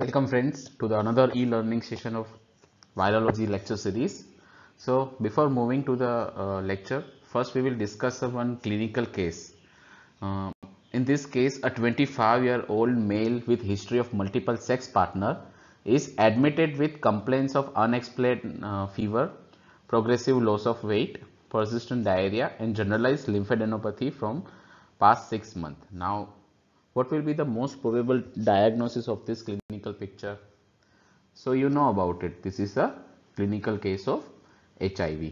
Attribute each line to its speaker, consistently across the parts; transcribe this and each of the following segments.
Speaker 1: Welcome friends to the another e-learning session of virology lecture series. So before moving to the uh, lecture, first we will discuss one clinical case. Uh, in this case, a 25-year-old male with history of multiple sex partner is admitted with complaints of unexplained uh, fever, progressive loss of weight, persistent diarrhea and generalized lymphadenopathy from past 6 months. Now what will be the most probable diagnosis of this clinical picture so you know about it this is a clinical case of hiv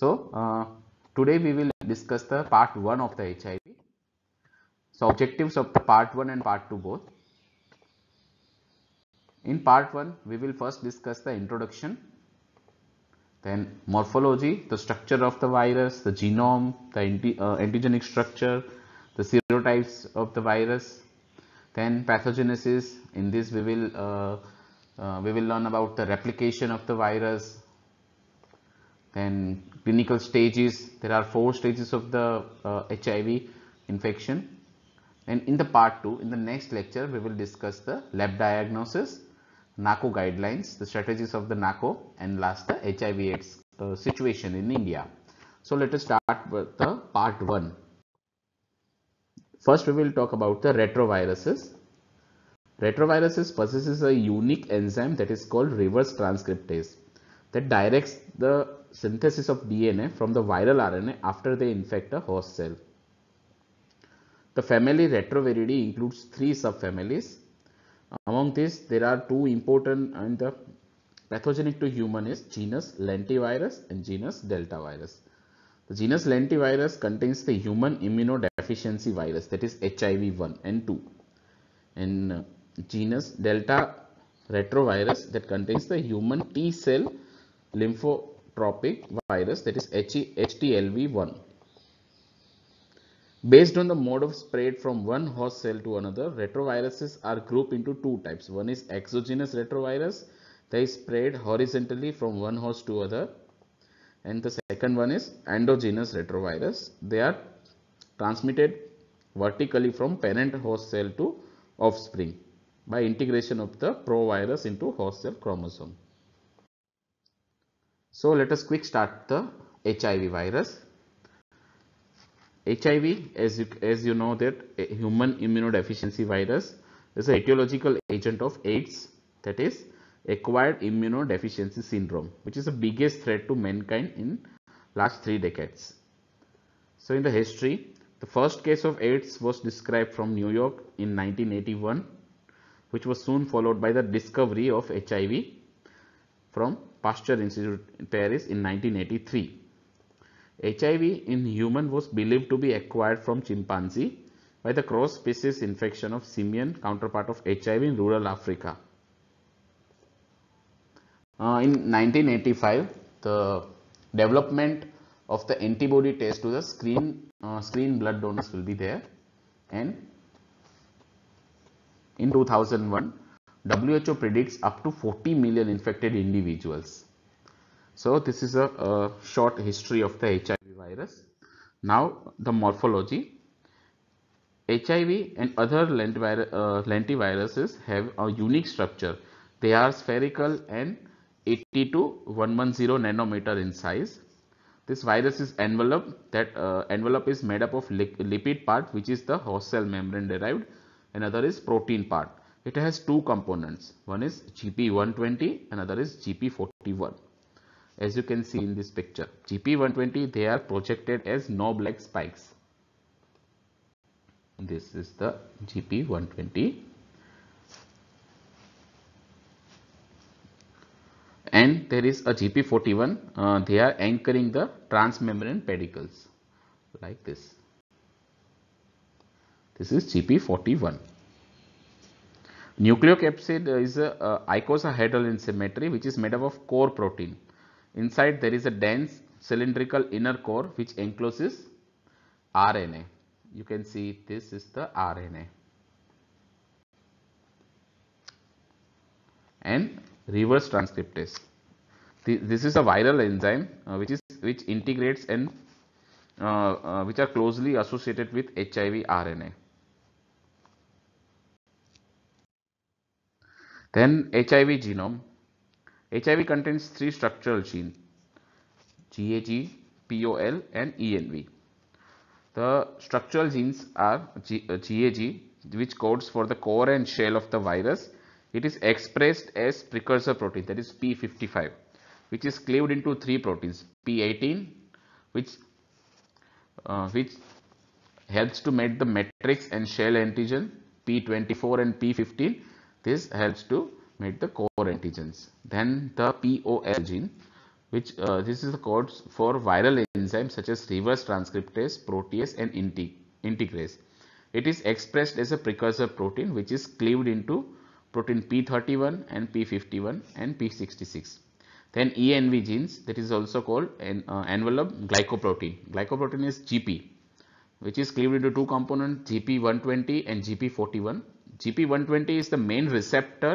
Speaker 1: so uh, today we will discuss the part 1 of the hiv so objectives of the part 1 and part 2 both in part 1 we will first discuss the introduction then morphology the structure of the virus the genome the anti uh, antigenic structure the types of the virus then pathogenesis in this we will uh, uh, we will learn about the replication of the virus then clinical stages there are four stages of the uh, HIV infection and in the part 2 in the next lecture we will discuss the lab diagnosis NACO guidelines the strategies of the NACO and last the HIV AIDS uh, situation in India so let us start with the part 1 First, we will talk about the retroviruses. Retroviruses possesses a unique enzyme that is called reverse transcriptase that directs the synthesis of DNA from the viral RNA after they infect a host cell. The family Retroviridae includes three subfamilies. Among these, there are two important and the pathogenic to human is genus lentivirus and genus Delta virus. The genus lentivirus contains the human immunodeficiency virus that is HIV 1 and 2 and uh, genus delta retrovirus that contains the human T cell lymphotropic virus that is HTLV 1. Based on the mode of spread from one host cell to another, retroviruses are grouped into two types. One is exogenous retrovirus, they spread horizontally from one host to other and the second one is endogenous retrovirus. They are transmitted vertically from parent host cell to offspring by integration of the provirus into host cell chromosome. So let us quick start the HIV virus. HIV as you, as you know that human immunodeficiency virus is a etiological agent of AIDS that is acquired immunodeficiency syndrome which is the biggest threat to mankind in last three decades. So in the history the first case of AIDS was described from New York in 1981 which was soon followed by the discovery of HIV from Pasteur Institute in Paris in 1983. HIV in human was believed to be acquired from chimpanzee by the cross species infection of simian counterpart of HIV in rural Africa. Uh, in 1985, the development of the antibody test to the screen uh, screen blood donors will be there and in 2001 WHO predicts up to 40 million infected individuals. So this is a, a short history of the HIV virus. Now the morphology. HIV and other uh, lentiviruses have a unique structure. They are spherical and 80 to 110 nanometer in size. This virus is envelope that uh, envelope is made up of lipid part which is the host cell membrane derived another is protein part. It has two components one is GP120 another is GP41. As you can see in this picture GP120 they are projected as knob like spikes. This is the GP120 and there is a GP41 uh, they are anchoring the transmembrane pedicles like this. This is GP41. Nucleocapsid is a icosahedral in symmetry which is made up of core protein. Inside there is a dense cylindrical inner core which encloses RNA. You can see this is the RNA. And reverse transcriptase. this is a viral enzyme uh, which is which integrates and uh, uh which are closely associated with HIV RNA. Then HIV genome. HIV contains three structural genes GAG, POL and ENV. The structural genes are G GAG uh, which codes for the core and shell of the virus it is expressed as precursor protein that is P55 which is cleaved into three proteins P18 which uh, which helps to make the matrix and shell antigen P24 and P15 this helps to make the core antigens then the POL gene which uh, this is the code for viral enzymes such as reverse transcriptase protease and integrase it is expressed as a precursor protein which is cleaved into protein P31 and P51 and P66. Then ENV genes that is also called en, uh, envelope glycoprotein. Glycoprotein is GP which is cleaved into two components GP120 and GP41. GP120 is the main receptor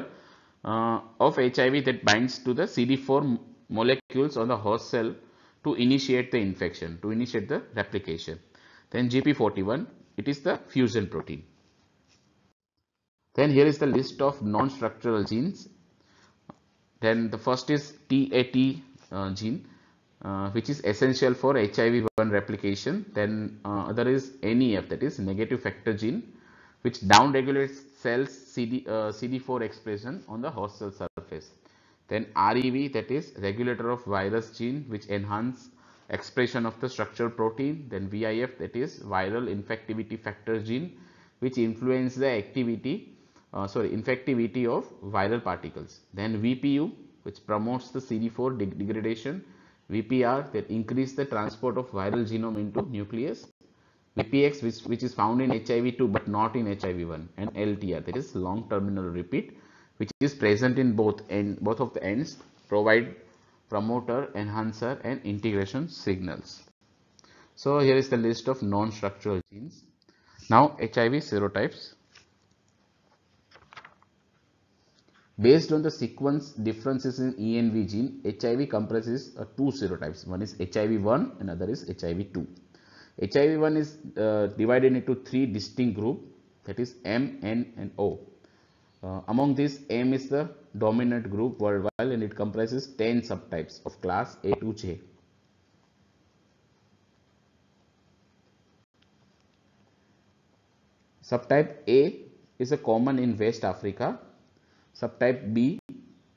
Speaker 1: uh, of HIV that binds to the CD4 molecules on the host cell to initiate the infection, to initiate the replication. Then GP41, it is the fusion protein. Then here is the list of non-structural genes. Then the first is TAT uh, gene uh, which is essential for HIV-1 replication. Then uh, other is NEF that is negative factor gene which downregulates cells CD, uh, CD4 expression on the host cell surface. Then REV that is regulator of virus gene which enhance expression of the structural protein. Then VIF that is viral infectivity factor gene which influence the activity uh, sorry infectivity of viral particles. Then VPU which promotes the CD4 degradation, VPR that increase the transport of viral genome into nucleus, VPX which, which is found in HIV2 but not in HIV1 and LTR that is long terminal repeat which is present in both end both of the ends provide promoter, enhancer and integration signals. So here is the list of non-structural genes. Now HIV serotypes Based on the sequence differences in ENV gene, HIV comprises uh, two serotypes. One is HIV1, another is HIV2. HIV1 is uh, divided into three distinct groups that is M, N and O. Uh, among these, M is the dominant group worldwide and it comprises 10 subtypes of class A to J. Subtype A is a common in West Africa Subtype B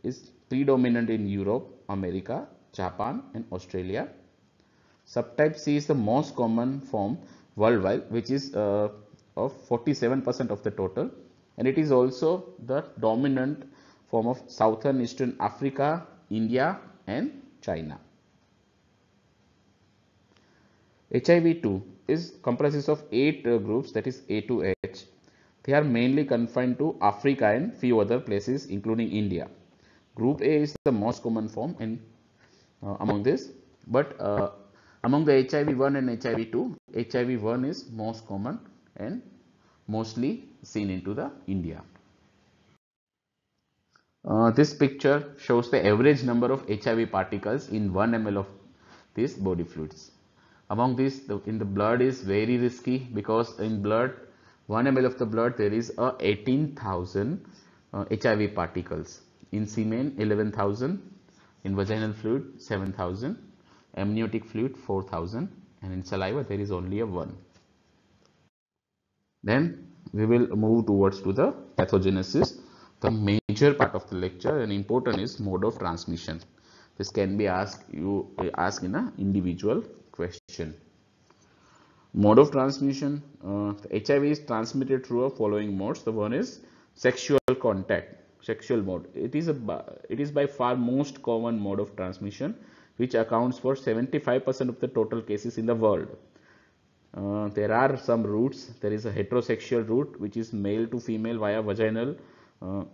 Speaker 1: is predominant in Europe, America, Japan and Australia. Subtype C is the most common form worldwide which is uh, of 47% of the total and it is also the dominant form of southern eastern Africa, India and China. HIV2 is comprises of 8 uh, groups that is A2H they are mainly confined to Africa and few other places including India. Group A is the most common form in uh, among this but uh, among the HIV1 and HIV2, HIV1 is most common and mostly seen into the India. Uh, this picture shows the average number of HIV particles in 1 ml of these body fluids. Among these, the, in the blood is very risky because in blood 1 ml of the blood there is a 18,000 uh, HIV particles. In semen 11,000, in vaginal fluid 7,000, amniotic fluid 4,000 and in saliva there is only a 1. Then we will move towards to the pathogenesis, the major part of the lecture and important is mode of transmission. This can be asked you ask in a individual question. Mode of transmission, uh, HIV is transmitted through a following modes. The one is sexual contact, sexual mode. It is, a, it is by far most common mode of transmission which accounts for 75% of the total cases in the world. Uh, there are some routes. There is a heterosexual route which is male to female via vaginal uh,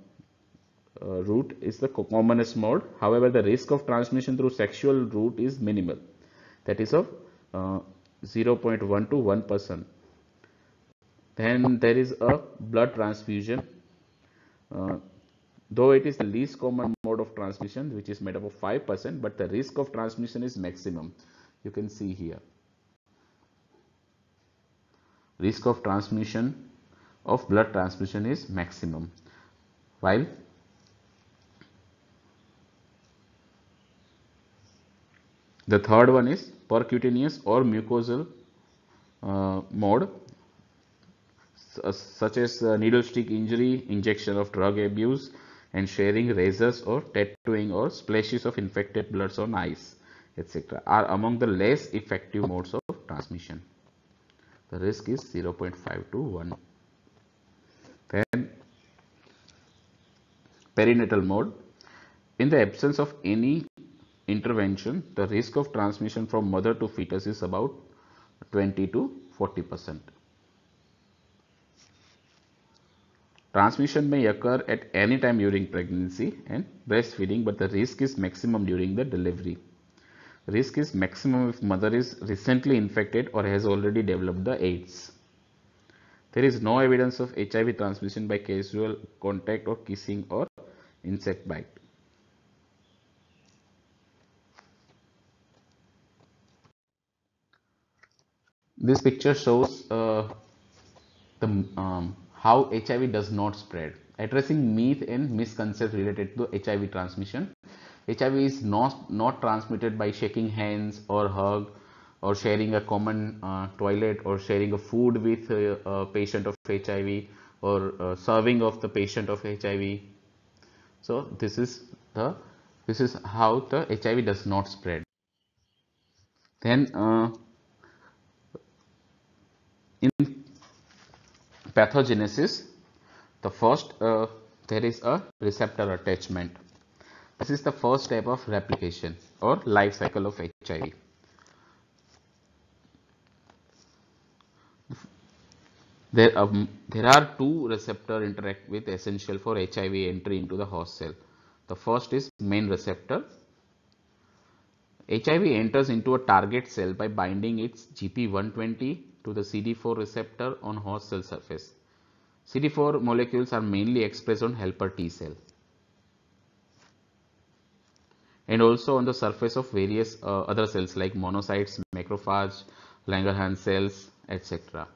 Speaker 1: uh, route is the commonest mode. However, the risk of transmission through sexual route is minimal. That is of uh, 0.1 to 1 percent. Then there is a blood transfusion. Uh, though it is the least common mode of transmission which is made up of 5% but the risk of transmission is maximum you can see here risk of transmission of blood transmission is maximum while the third one is percutaneous or mucosal uh, mode uh, such as uh, needle stick injury, injection of drug abuse and sharing razors or tattooing or splashes of infected bloods on eyes etc are among the less effective modes of transmission. The risk is 0.5 to 1. Then perinatal mode in the absence of any intervention, the risk of transmission from mother to fetus is about 20 to 40 percent. Transmission may occur at any time during pregnancy and breastfeeding, but the risk is maximum during the delivery. Risk is maximum if mother is recently infected or has already developed the AIDS. There is no evidence of HIV transmission by casual contact or kissing or insect bite. this picture shows uh, the um, how HIV does not spread addressing myth and misconceptions related to HIV transmission HIV is not not transmitted by shaking hands or hug or sharing a common uh, toilet or sharing a food with a, uh, a patient of HIV or uh, serving of the patient of HIV so this is the this is how the HIV does not spread then uh, in pathogenesis the first uh, there is a receptor attachment this is the first step of replication or life cycle of HIV there um, there are two receptor interact with essential for HIV entry into the host cell the first is main receptor HIV enters into a target cell by binding its GP120 to the CD4 receptor on host cell surface. CD4 molecules are mainly expressed on helper T cell and also on the surface of various uh, other cells like monocytes, macrophage, Langerhans cells, etc.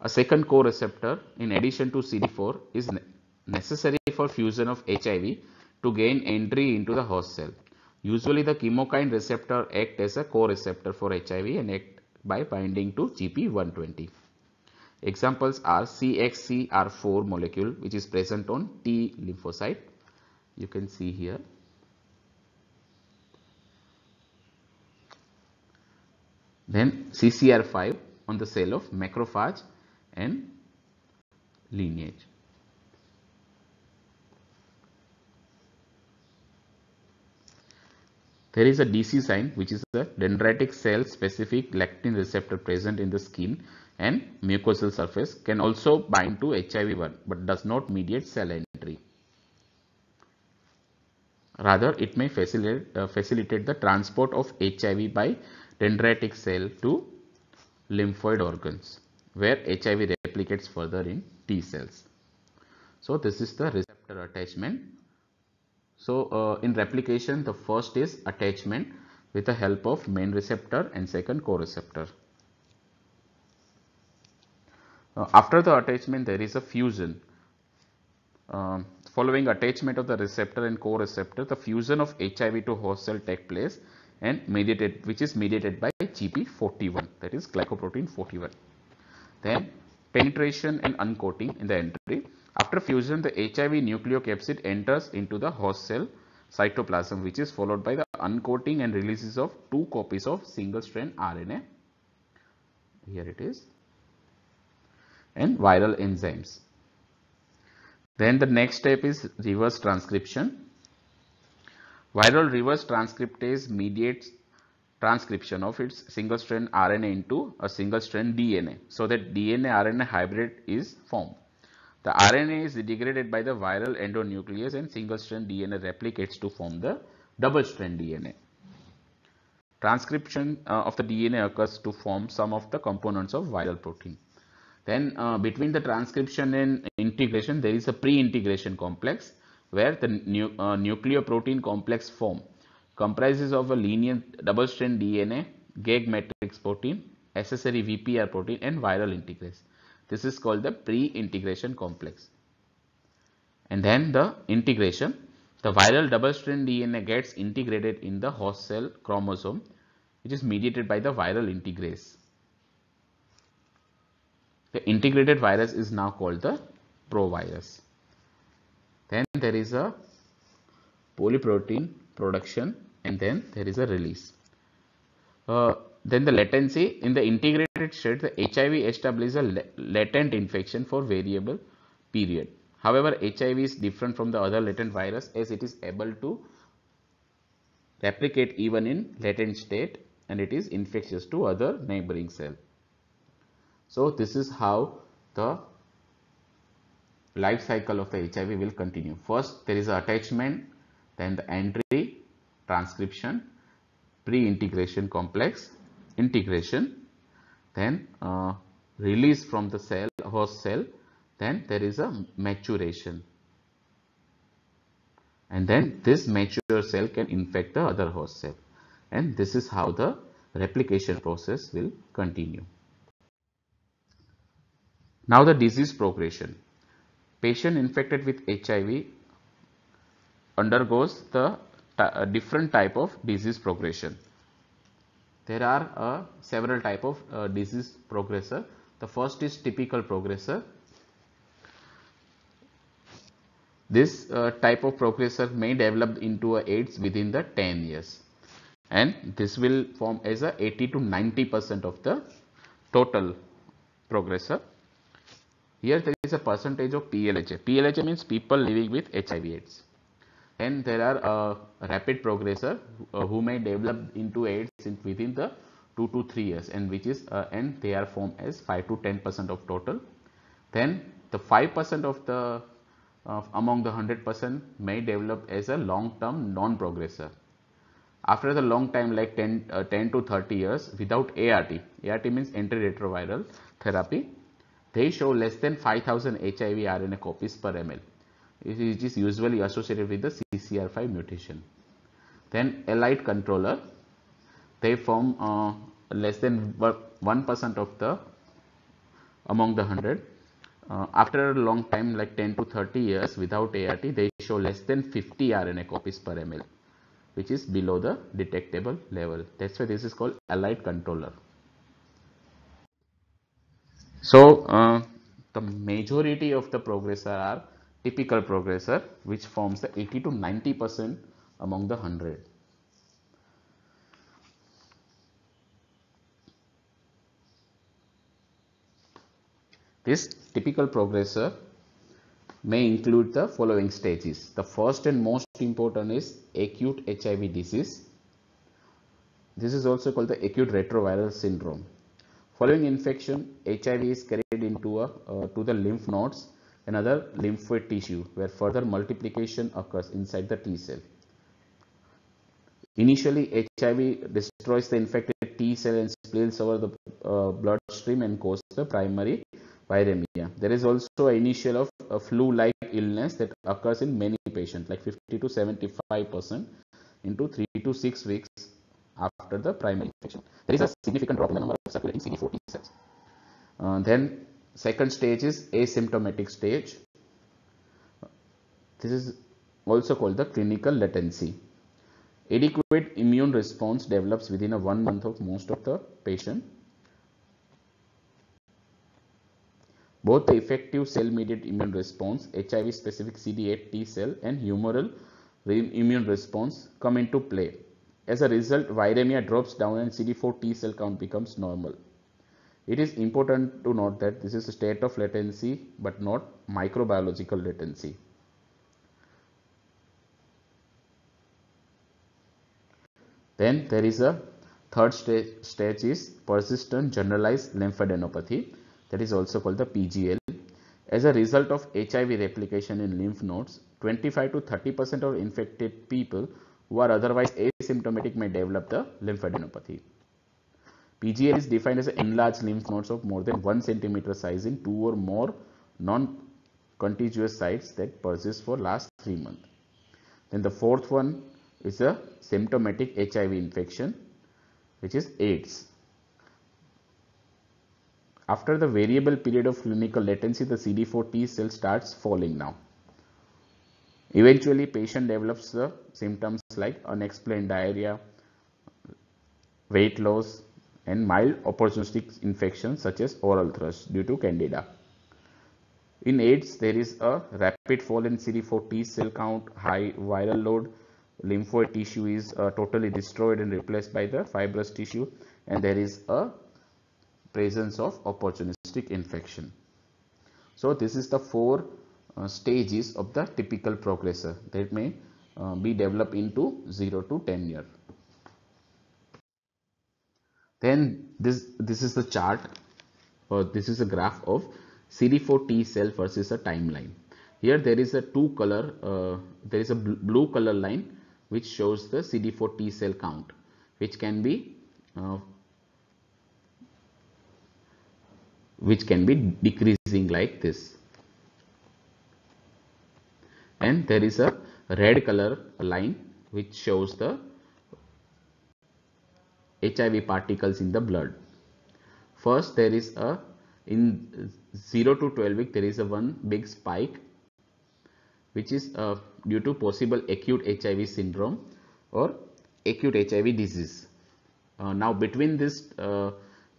Speaker 1: A second co-receptor in addition to CD4 is ne necessary for fusion of HIV to gain entry into the host cell. Usually the chemokine receptor act as a co-receptor for HIV and act by binding to GP120. Examples are CXCR4 molecule which is present on T lymphocyte. You can see here. Then CCR5 on the cell of macrophage and lineage. There is a DC sign which is the dendritic cell specific lectin receptor present in the skin and mucosal surface can also bind to HIV1 but does not mediate cell entry. Rather, it may facilitate, uh, facilitate the transport of HIV by dendritic cell to lymphoid organs where HIV replicates further in T cells. So, this is the receptor attachment so, uh, in replication the first is attachment with the help of main receptor and second coreceptor. Uh, after the attachment there is a fusion. Uh, following attachment of the receptor and coreceptor the fusion of HIV to host cell take place and mediated which is mediated by GP41 that is glycoprotein 41. Then penetration and uncoating in the entry after fusion, the HIV nucleocapsid enters into the host cell cytoplasm which is followed by the uncoating and releases of two copies of single strand RNA. Here it is and viral enzymes. Then the next step is reverse transcription. Viral reverse transcriptase mediates transcription of its single strand RNA into a single strand DNA so that DNA RNA hybrid is formed. The RNA is degraded by the viral endonuclease and single strand DNA replicates to form the double strand DNA. Transcription uh, of the DNA occurs to form some of the components of viral protein. Then uh, between the transcription and integration there is a pre-integration complex where the nu uh, nucleoprotein complex form comprises of a lenient double strand DNA, GAG matrix protein, accessory VPR protein and viral integrase. This is called the pre-integration complex. And then the integration, the viral double-strand DNA gets integrated in the host cell chromosome, which is mediated by the viral integrase. The integrated virus is now called the provirus. Then there is a polyprotein production and then there is a release. Uh, then the latency in the integrated state, the HIV establishes a latent infection for variable period. However, HIV is different from the other latent virus as it is able to replicate even in latent state and it is infectious to other neighboring cell. So this is how the life cycle of the HIV will continue. First there is attachment, then the entry, transcription, pre-integration complex integration, then uh, release from the cell, host cell, then there is a maturation. And then this mature cell can infect the other host cell. And this is how the replication process will continue. Now the disease progression. Patient infected with HIV undergoes the uh, different type of disease progression. There are uh, several type of uh, disease progressor. The first is typical progressor. This uh, type of progressor may develop into a AIDS within the 10 years and this will form as a 80 to 90 percent of the total progressor. Here there is a percentage of PLHA. PLHA means people living with HIV AIDS and there are a uh, rapid progressor uh, who may develop into AIDS within the 2 to 3 years and which is uh, and they are formed as 5 to 10 percent of total. Then the 5 percent of the uh, among the 100 percent may develop as a long term non progressor. After the long time like 10, uh, 10 to 30 years without ART, ART means antiretroviral therapy, they show less than 5000 HIV RNA copies per ml which is usually associated with the CCR5 mutation. Then allied controller, they form uh, less than 1% of the among the 100. Uh, after a long time like 10 to 30 years without ART, they show less than 50 RNA copies per ml which is below the detectable level. That's why this is called allied controller. So, uh, the majority of the progressor are typical progressor which forms the 80 to 90 percent among the 100. This typical progressor may include the following stages. The first and most important is acute HIV disease. This is also called the acute retroviral syndrome. Following infection, HIV is carried into a, uh, to the lymph nodes another lymphoid tissue where further multiplication occurs inside the T cell. Initially, HIV destroys the infected T cell and spills over the uh, bloodstream and causes the primary viremia. There is also an initial of a flu-like illness that occurs in many patients, like 50 to 75 percent into 3 to 6 weeks after the primary infection. There is a significant drop in the number of circulating CD4 T cells. Uh, then Second stage is asymptomatic stage. This is also called the clinical latency. Adequate immune response develops within a one month of most of the patient. Both the effective cell-mediated immune response, HIV-specific CD8 T cell and humoral immune response come into play. As a result, viremia drops down and CD4 T cell count becomes normal. It is important to note that this is a state of latency but not microbiological latency. Then there is a third stage, stage is persistent generalized lymphadenopathy that is also called the PGL. As a result of HIV replication in lymph nodes, 25 to 30 percent of infected people who are otherwise asymptomatic may develop the lymphadenopathy. PGL is defined as enlarged lymph nodes of more than 1 centimeter size in two or more non-contiguous sites that persist for last 3 months. Then the fourth one is a symptomatic HIV infection which is AIDS. After the variable period of clinical latency, the CD4 T cell starts falling now. Eventually, patient develops the symptoms like unexplained diarrhea, weight loss, and mild opportunistic infections such as oral thrush due to candida. In AIDS, there is a rapid fall in CD4 T cell count, high viral load, lymphoid tissue is uh, totally destroyed and replaced by the fibrous tissue and there is a presence of opportunistic infection. So this is the four uh, stages of the typical progressor that may uh, be developed into 0 to 10 year then this this is the chart or this is a graph of CD4T cell versus a timeline. Here there is a two color, uh, there is a bl blue color line which shows the CD4T cell count which can be uh, which can be decreasing like this and there is a red color line which shows the HIV particles in the blood. First, there is a in 0 to 12 week there is a one big spike which is uh, due to possible acute HIV syndrome or acute HIV disease. Uh, now between this uh,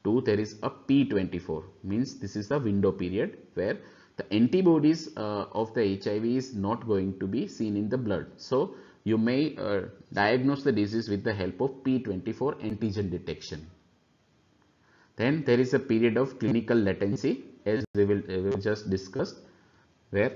Speaker 1: two there is a P24 means this is the window period where the antibodies uh, of the HIV is not going to be seen in the blood. So you may uh, diagnose the disease with the help of P24 antigen detection. Then there is a period of clinical latency as we will, uh, we will just discuss where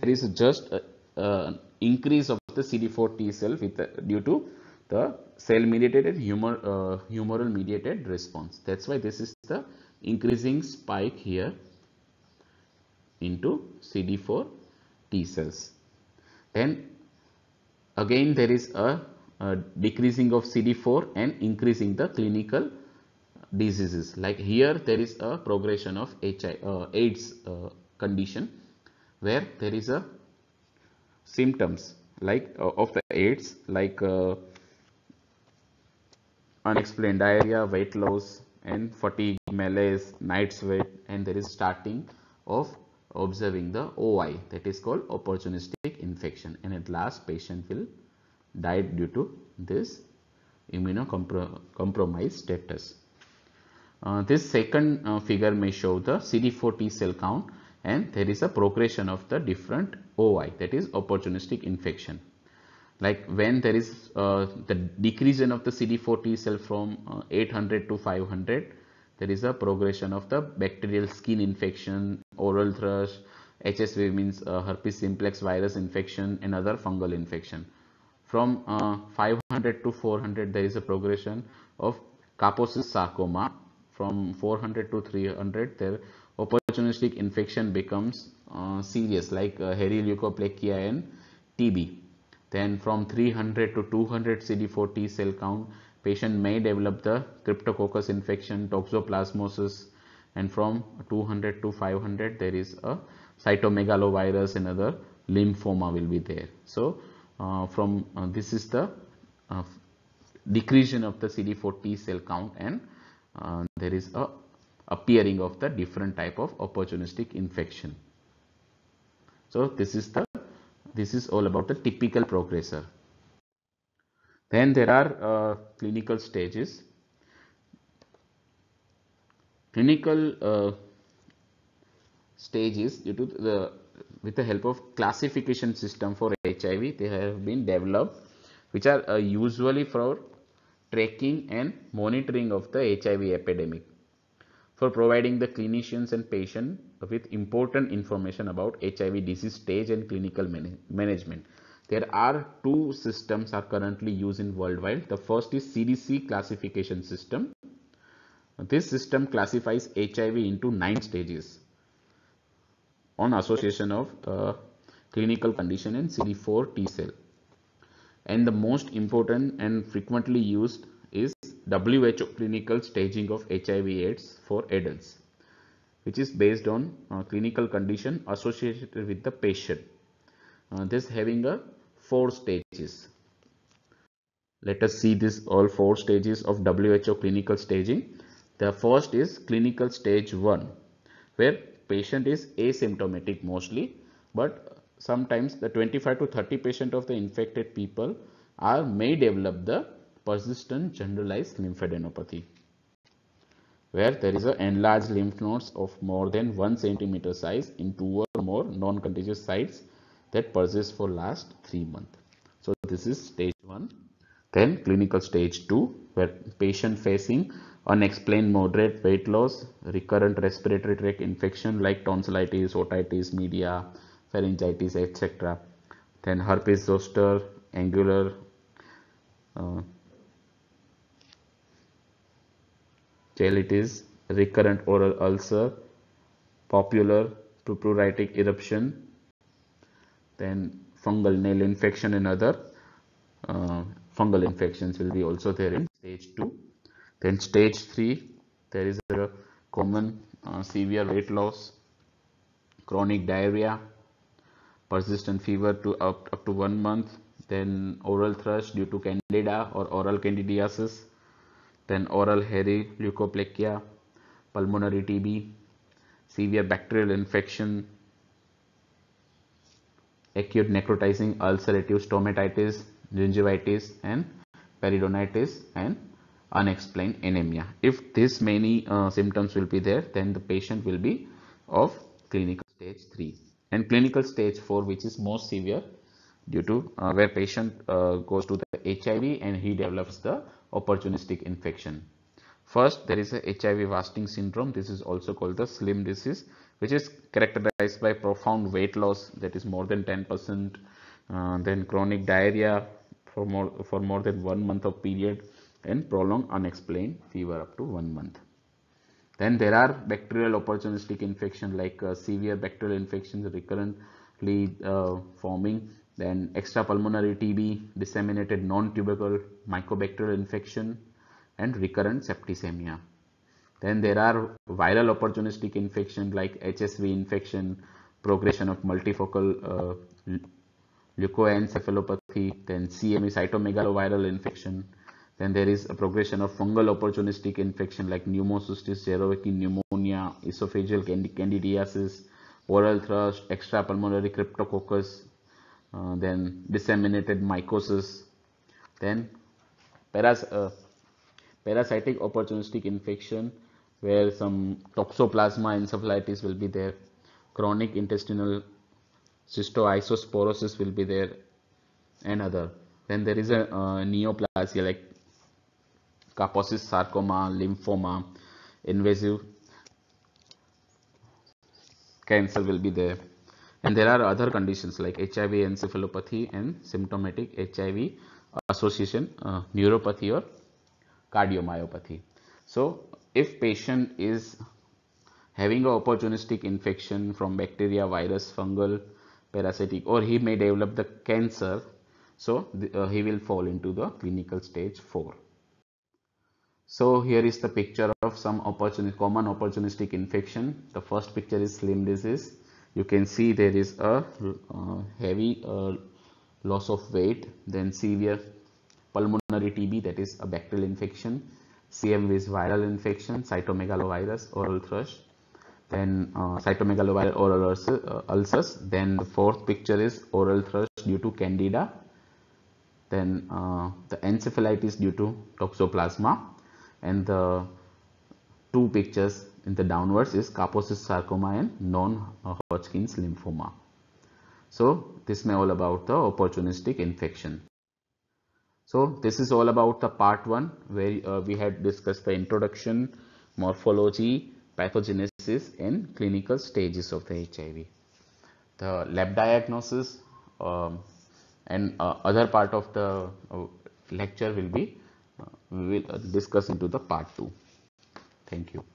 Speaker 1: there is just an uh, uh, increase of the CD4 T cell with, due to the cell mediated humor, uh, humoral mediated response. That's why this is the increasing spike here into CD4 T cells then again there is a, a decreasing of CD4 and increasing the clinical diseases like here there is a progression of HIV, uh, AIDS uh, condition where there is a symptoms like uh, of the AIDS like uh, unexplained diarrhea, weight loss and fatigue, malaise, night sweat and there is starting of observing the OI that is called opportunistic infection and at last patient will die due to this immunocompromised status. Uh, this second uh, figure may show the CD4 T cell count and there is a progression of the different OI that is opportunistic infection. Like when there is uh, the decrease in of the CD4 T cell from uh, 800 to 500 there is a progression of the bacterial skin infection, oral thrush, HSV means uh, herpes simplex virus infection and other fungal infection. From uh, 500 to 400 there is a progression of Kaposi's sarcoma. From 400 to 300 there opportunistic infection becomes uh, serious like uh, hairy leukoplakia and TB. Then from 300 to 200 CD4 T cell count patient may develop the cryptococcus infection, toxoplasmosis and from 200 to 500 there is a cytomegalovirus and other lymphoma will be there. So, uh, from uh, this is the uh, decreasing of the CD4 T cell count and uh, there is a appearing of the different type of opportunistic infection. So, this is the this is all about the typical progressor. Then there are uh, clinical stages. Clinical uh, stages due to the with the help of classification system for HIV they have been developed which are uh, usually for tracking and monitoring of the HIV epidemic for providing the clinicians and patient with important information about HIV disease stage and clinical man management. There are two systems are currently used in worldwide. The first is CDC classification system. This system classifies HIV into nine stages on association of clinical condition and CD4 T cell. And the most important and frequently used is WHO clinical staging of HIV AIDS for adults, which is based on uh, clinical condition associated with the patient. Uh, this having a four stages. Let us see this all four stages of WHO clinical staging. The first is clinical stage 1 where patient is asymptomatic mostly but sometimes the 25 to 30 percent of the infected people are may develop the persistent generalized lymphadenopathy where there is an enlarged lymph nodes of more than 1 centimeter size in two or more non contiguous sites that persists for last three months. So this is stage one. Then clinical stage two, where patient facing unexplained moderate weight loss, recurrent respiratory tract infection like tonsillitis, otitis media, pharyngitis, etc. Then herpes zoster, angular, uh, gelitis, recurrent oral ulcer, popular pruritic eruption, then fungal nail infection and other uh, fungal infections will be also there in stage 2 then stage 3 there is a common uh, severe weight loss chronic diarrhea persistent fever to up, up to one month then oral thrush due to candida or oral candidiasis then oral hairy leukoplakia pulmonary tb severe bacterial infection acute necrotizing ulcerative stomatitis, gingivitis and periodontitis, and unexplained anemia. If this many uh, symptoms will be there then the patient will be of clinical stage 3 and clinical stage 4 which is most severe due to uh, where patient uh, goes to the HIV and he develops the opportunistic infection. First, there is a HIV wasting syndrome. This is also called the slim disease, which is characterized by profound weight loss that is more than 10%. Uh, then chronic diarrhea for more, for more than one month of period and prolonged unexplained fever up to one month. Then there are bacterial opportunistic infection like uh, severe bacterial infections recurrently uh, forming. Then extrapulmonary TB, disseminated non-tubercle mycobacterial infection, and recurrent septicemia. Then there are viral opportunistic infection like HSV infection, progression of multifocal uh, leukoencephalopathy, then CME cytomegaloviral infection. Then there is a progression of fungal opportunistic infection like pneumocystis, xerovic pneumonia, esophageal candidiasis, oral thrush, extrapulmonary cryptococcus, uh, then disseminated mycosis, then paras uh, parasitic opportunistic infection where some toxoplasma encephalitis will be there chronic intestinal cystoisosporosis will be there and other then there is a uh, neoplasia like Kaposi's sarcoma lymphoma invasive cancer will be there and there are other conditions like HIV encephalopathy and symptomatic HIV association uh, neuropathy or cardiomyopathy. So if patient is having a opportunistic infection from bacteria, virus, fungal, parasitic or he may develop the cancer. So the, uh, he will fall into the clinical stage 4. So here is the picture of some opportun common opportunistic infection. The first picture is slim disease. You can see there is a uh, heavy uh, loss of weight, then severe pulmonary TB that is a bacterial infection, CMV viral infection, cytomegalovirus, oral thrush, then uh, cytomegalovirus, oral uh, ulcers. Then the fourth picture is oral thrush due to candida. Then uh, the encephalitis due to toxoplasma. And the two pictures in the downwards is Kaposi's sarcoma and non-Hodgkin's uh, lymphoma. So this may all about the opportunistic infection. So this is all about the part one where uh, we had discussed the introduction, morphology, pathogenesis and clinical stages of the HIV. The lab diagnosis um, and uh, other part of the uh, lecture will be uh, we will discuss into the part two. Thank you.